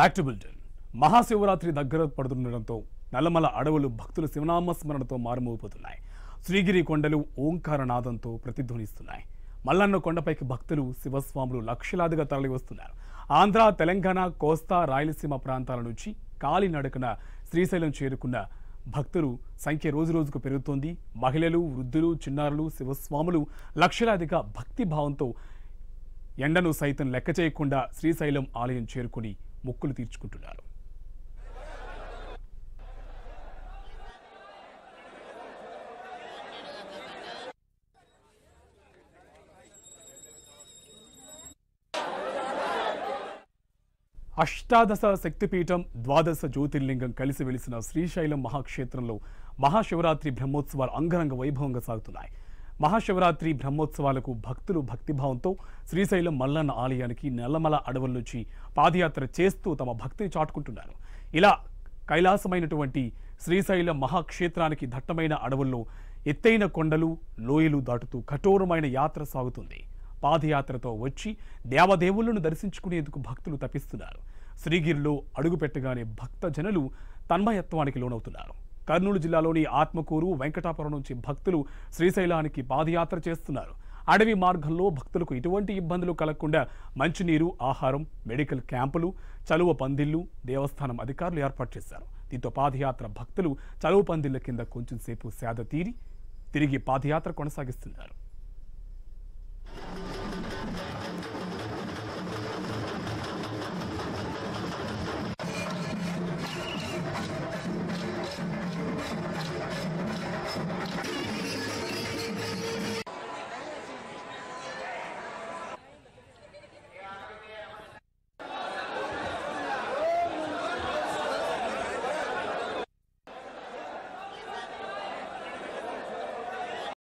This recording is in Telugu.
బ్యాక్ మహాశివరాత్రి దగ్గర పడుతుండటంతో నల్లమల అడవులు భక్తుల శివనామస్మరణతో మారుమోగిపోతున్నాయి శ్రీగిరి కొండలు నాదంతో ప్రతిధ్వనిస్తున్నాయి మల్లన్న కొండపైకి భక్తులు శివస్వాములు లక్షలాదిగా తరలి వస్తున్నారు ఆంధ్ర తెలంగాణ కోస్తా రాయలసీమ ప్రాంతాల నుంచి కాలినడకన శ్రీశైలం చేరుకున్న భక్తులు సంఖ్య రోజు రోజుకు పెరుగుతోంది మహిళలు వృద్ధులు చిన్నారులు శివస్వాములు లక్షలాదిగా భక్తి భావంతో ఎండను సైతం లెక్క చేయకుండా శ్రీశైలం ఆలయం చేరుకుని మొక్కులు తీర్చుకుంటున్నారు అష్టాదశ శక్తిపీఠం ద్వాదశ జ్యోతిర్లింగం కలిసి వెలిసిన శ్రీశైలం మహాక్షేత్రంలో మహాశివరాత్రి బ్రహ్మోత్సవాలు అంగరంగ వైభవంగా సాగుతున్నాయి మహాశివరాత్రి బ్రహ్మోత్సవాలకు భక్తులు భక్తిభావంతో శ్రీశైలం మల్లన్న ఆలయానికి నల్లమల అడవుల నుంచి పాదయాత్ర చేస్తూ తమ భక్తిని చాటుకుంటున్నారు ఇలా కైలాసమైనటువంటి శ్రీశైలం మహాక్షేత్రానికి దట్టమైన అడవుల్లో ఎత్తైన కొండలు లోయలు దాటుతూ కఠోరమైన యాత్ర సాగుతుంది పాదయాత్రతో వచ్చి దేవదేవుళ్లను దర్శించుకునేందుకు భక్తులు తపిస్తున్నారు శ్రీగిరిలో అడుగుపెట్టగానే భక్త జనులు తన్మయత్వానికి లోనవుతున్నారు కర్నూలు జిల్లాలోని ఆత్మకూరు వెంకటాపురం నుంచి భక్తులు శ్రీశైలానికి పాదయాత్ర చేస్తున్నారు అడవి మార్గంలో భక్తులకు ఎటువంటి ఇబ్బందులు కలగకుండా మంచినీరు ఆహారం మెడికల్ క్యాంపులు చలువ పందిళ్లు దేవస్థానం అధికారులు ఏర్పాటు చేశారు దీంతో పాదయాత్ర భక్తులు చలువ పందిళ్ల కింద కొంచెం సేపు సేద తీరి తిరిగి పాదయాత్ర కొనసాగిస్తున్నారు